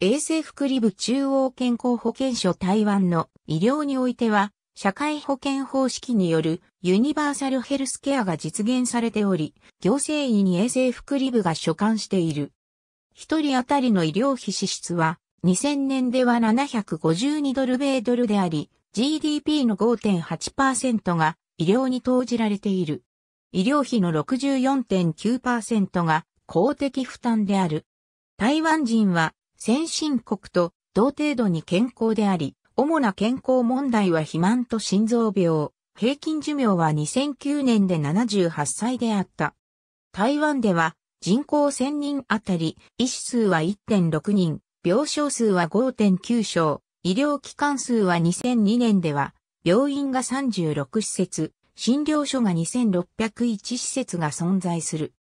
衛生福利部中央健康保険所台湾の医療においては、社会保険方式によるユニバーサルヘルスケアが実現されており、行政院に衛生福利部が所管している。一人当たりの医療費支出は、2000年では752ドル米ドルであり、GDP の5.8%が医療に投じられている。医療費の64.9%が公的負担である。台湾人は先進国と同程度に健康であり、主な健康問題は肥満と心臓病。平均寿命は2009年で78歳であった。台湾では人口1000人あたり、医師数は1.6人、病床数は5.9床、医療機関数は2002年では、病院が36施設、診療所が2601施設が存在する。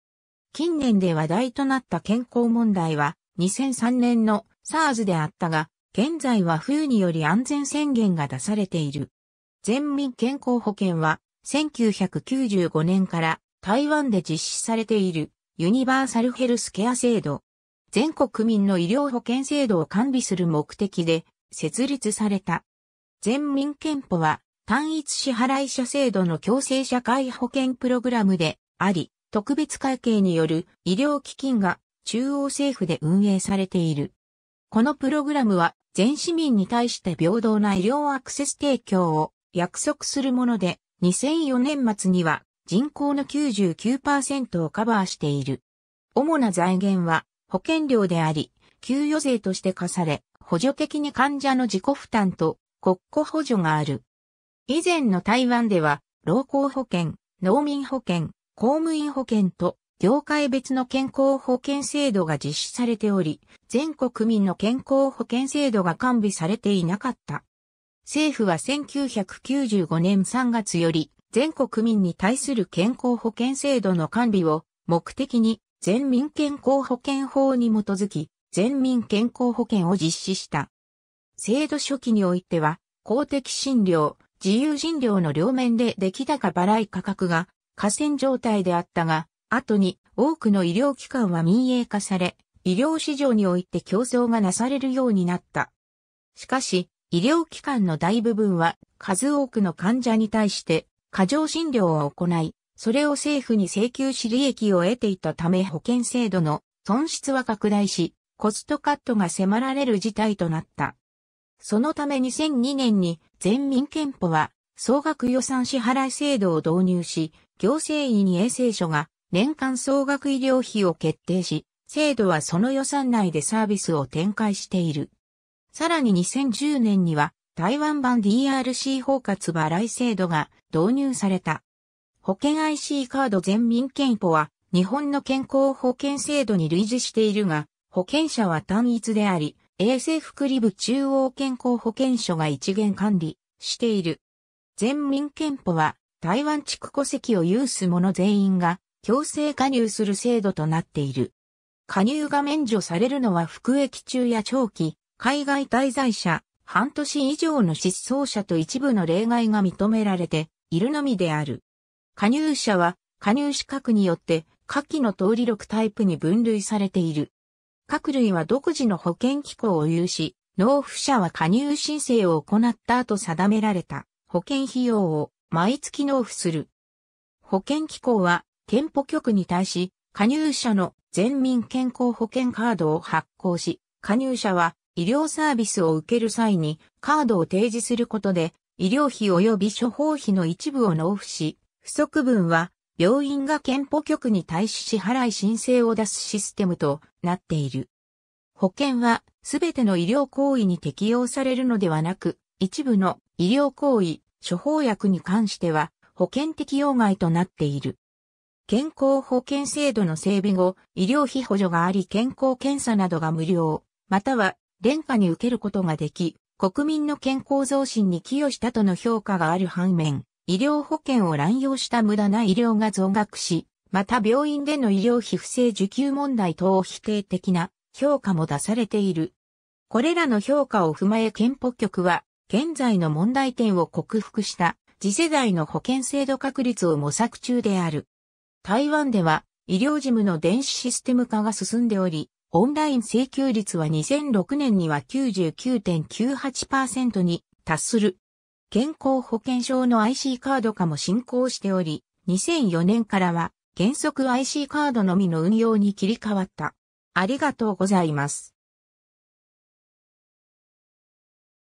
近年で話題となった健康問題は、2003年の SARS であったが、現在は冬により安全宣言が出されている。全民健康保険は、1995年から台湾で実施されているユニバーサルヘルスケア制度。全国民の医療保険制度を完備する目的で設立された。全民健保は単一支払い者制度の共生社会保険プログラムであり、特別会計による医療基金が中央政府で運営されている。このプログラムは全市民に対して平等な医療アクセス提供を約束するもので、2004年末には人口の99%をカバーしている。主な財源は保険料であり、給与税として課され、補助的に患者の自己負担と国庫補助がある。以前の台湾では、労工保険、農民保険、公務員保険と業界別の健康保険制度が実施されており、全国民の健康保険制度が完備されていなかった。政府は1995年3月より、全国民に対する健康保険制度の管理を目的に、全民健康保険法に基づき、全民健康保険を実施した。制度初期においては、公的診療、自由診療の両面で出来高払い価格が、河川状態であったが、後に多くの医療機関は民営化され、医療市場において競争がなされるようになった。しかし、医療機関の大部分は数多くの患者に対して過剰診療を行い、それを政府に請求し利益を得ていたため保険制度の損失は拡大し、コストカットが迫られる事態となった。そのため2002年に全民憲法は総額予算支払い制度を導入し、行政院衛生所が年間総額医療費を決定し、制度はその予算内でサービスを展開している。さらに2010年には台湾版 DRC 包括払い制度が導入された。保険 IC カード全民健保は日本の健康保険制度に類似しているが、保険者は単一であり、衛生福利部中央健康保険所が一元管理している。全民健保は台湾地区戸籍を有す者全員が強制加入する制度となっている。加入が免除されるのは服役中や長期、海外滞在者、半年以上の失踪者と一部の例外が認められているのみである。加入者は加入資格によって下記の通り6タイプに分類されている。各類は独自の保険機構を有し、納付者は加入申請を行った後定められた保険費用を毎月納付する。保険機構は憲保局に対し、加入者の全民健康保険カードを発行し、加入者は医療サービスを受ける際にカードを提示することで、医療費及び処方費の一部を納付し、不足分は病院が憲保局に対し支払い申請を出すシステムとなっている。保険はすべての医療行為に適用されるのではなく、一部の医療行為、処方薬に関しては保険適用外となっている。健康保険制度の整備後、医療費補助があり健康検査などが無料、または、廉価に受けることができ、国民の健康増進に寄与したとの評価がある反面、医療保険を乱用した無駄な医療が増額し、また病院での医療費不正受給問題等を否定的な評価も出されている。これらの評価を踏まえ憲法局は、現在の問題点を克服した次世代の保険制度確立を模索中である。台湾では医療事務の電子システム化が進んでおり、オンライン請求率は2006年には99.98%に達する。健康保険証の IC カード化も進行しており、2004年からは原則 IC カードのみの運用に切り替わった。ありがとうございます。